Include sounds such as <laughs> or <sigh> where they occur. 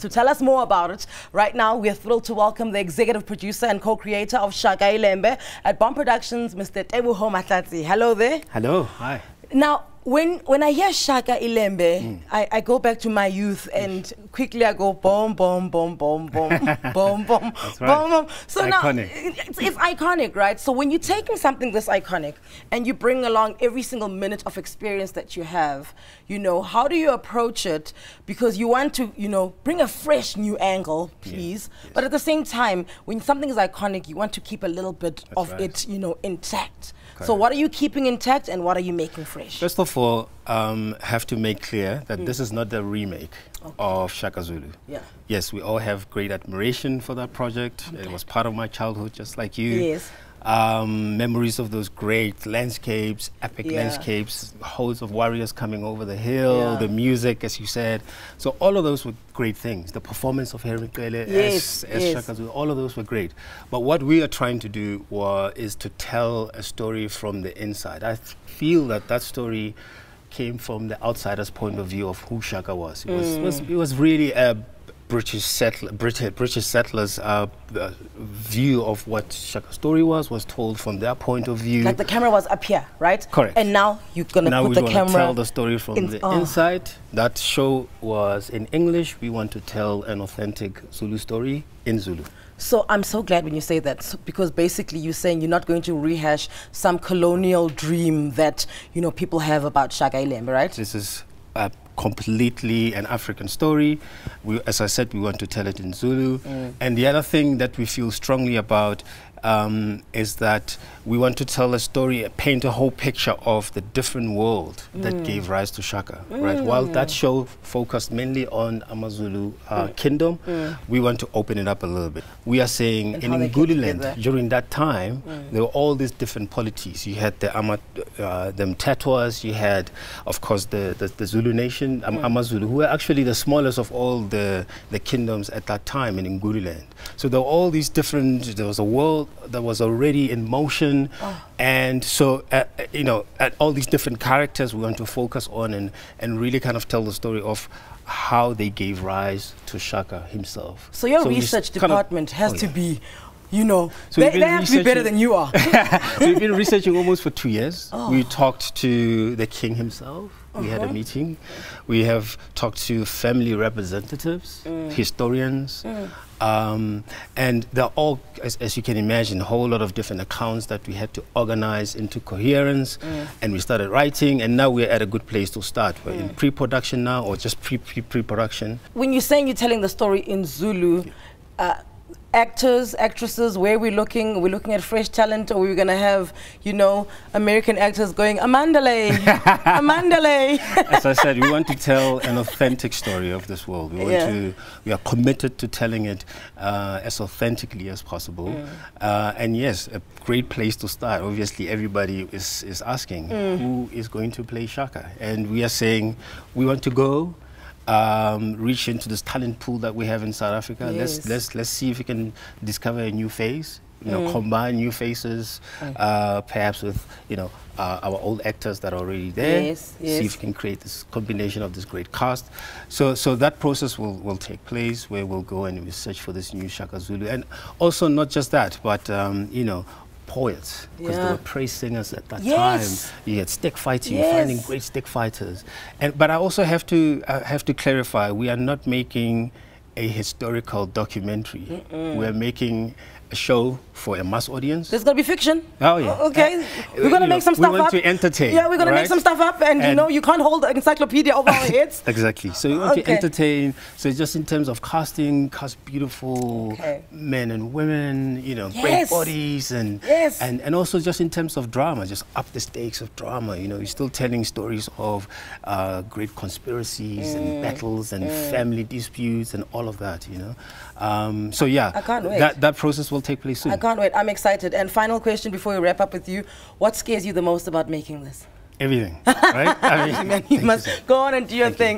To tell us more about it, right now we are thrilled to welcome the executive producer and co-creator of Shagai Ilembe at Bomb Productions, Mr. Tebuho Matlatsi. Hello there. Hello. Hi. Now, when when I hear Shaka Ilembe, mm. I, I go back to my youth and quickly I go boom boom boom <laughs> boom boom boom boom boom boom. So iconic. now it's, it's iconic, right? So when you're taking something this iconic and you bring along every single minute of experience that you have, you know how do you approach it? Because you want to, you know, bring a fresh new angle, please. Yeah. Yes. But at the same time, when something is iconic, you want to keep a little bit That's of right. it, you know, intact. Correct. So what are you keeping intact and what are you making fresh? First of therefore um, have to make clear that mm. this is not the remake okay. of Shaka Zulu. Yeah. Yes, we all have great admiration for that project. Okay. It was part of my childhood, just like you. Yes um, memories of those great landscapes, epic yeah. landscapes, hordes of warriors coming over the hill, yeah. the music, as you said. So all of those were great things. The performance of Henry Kwele yes, as, yes. all of those were great. But what we are trying to do were, is to tell a story from the inside. I feel that that story came from the outsider's point of view of who Shaka was. It, mm. was, was, it was really a British settler, British, British settlers' uh, uh, view of what Shaka's story was was told from their point of view. Like the camera was up here, right? Correct. And now you're gonna now put the camera. Now we tell the story from in the oh. inside. That show was in English. We want to tell an authentic Zulu story in Zulu. So I'm so glad when you say that so, because basically you're saying you're not going to rehash some colonial dream that you know people have about Shaka Ilembe, right? This is uh, completely an African story. We, as I said, we want to tell it in Zulu. Mm. And the other thing that we feel strongly about um, is that we want to tell a story, paint a whole picture of the different world mm. that gave rise to Shaka, mm. right? While mm. that show focused mainly on Amazulu uh, mm. kingdom, mm. we want to open it up a little bit. We are saying and in Nguliland, during that time, mm. there were all these different polities. You had the Ama, uh, the you had, of course, the, the, the Zulu nation, Amazulu, who were actually the smallest of all the, the kingdoms at that time in Nguliland. So there were all these different, there was a world, that was already in motion. Oh. And so, uh, you know, at all these different characters we want to focus on and, and really kind of tell the story of how they gave rise to Shaka himself. So your so research department has oh, yeah. to be you know, so they, they have to be better than you are. <laughs> we've been <laughs> researching almost for two years. Oh. We talked to the king himself. We uh -huh. had a uh-huh. meeting. We have talked to family representatives, mm. historians, mm. Um, and they're all, as, as, you can imagine, a whole lot of different accounts that we had to organize into coherence. Mm. And we started writing, and now we're at a good place to start. We're in mm. pre production now, or just pre pre pre production. When you're saying you're telling the story in Zulu, yeah. uh, actors, actresses, where we're looking, we're looking at fresh talent, or we're going to have, you know, American actors going, Amandale, <laughs> Amandale. As I said, we want to tell an authentic story of this world. We want yeah. to, we are committed to telling it uh, as authentically as possible. Mm. Uh, and yes, a great place to start. Obviously, everybody is, is asking mm. who is going to play Shaka. And we are saying we want to go um, reach into this talent pool that we have in South Africa. Yes. Let's let's let's see if we can discover a new face. You know, mm. combine new faces, mm. uh, perhaps with you know uh, our old actors that are already there. Yes, yes. See if we can create this combination of this great cast. So, so that process will, will take place where we'll go and we search for this new Shaka Zulu, and also not just that, but um, you know poets because yeah. they were praise singers at that yes. time. You had stick fighting, yes. finding great stick fighters. And but I also have to have to clarify: we are not making a historical documentary. Mm -mm. We're making a show for a mass audience. There's gonna be fiction. Oh yeah. Okay, uh, we're gonna make know, some stuff up. We want up. to entertain. Yeah, we're gonna right? make some stuff up, and, and, you know you can't hold an encyclopedia over our heads. <laughs> exactly. So you want okay. to entertain. So just in terms of casting, cast beautiful okay. men and women. You know, yes. great bodies, and yes. and and also just in terms of drama, just up the stakes of drama. You know, you're still telling stories of uh, great conspiracies mm. and battles and mm. family disputes and all of that. You know, um, so yeah, I can't wait. That that process will will take place soon. I can't wait. I'm excited. And final question before we wrap up with you. What scares you the most about making this? Everything, <laughs> right? I mean, you must you, go on and do your thank thing. You.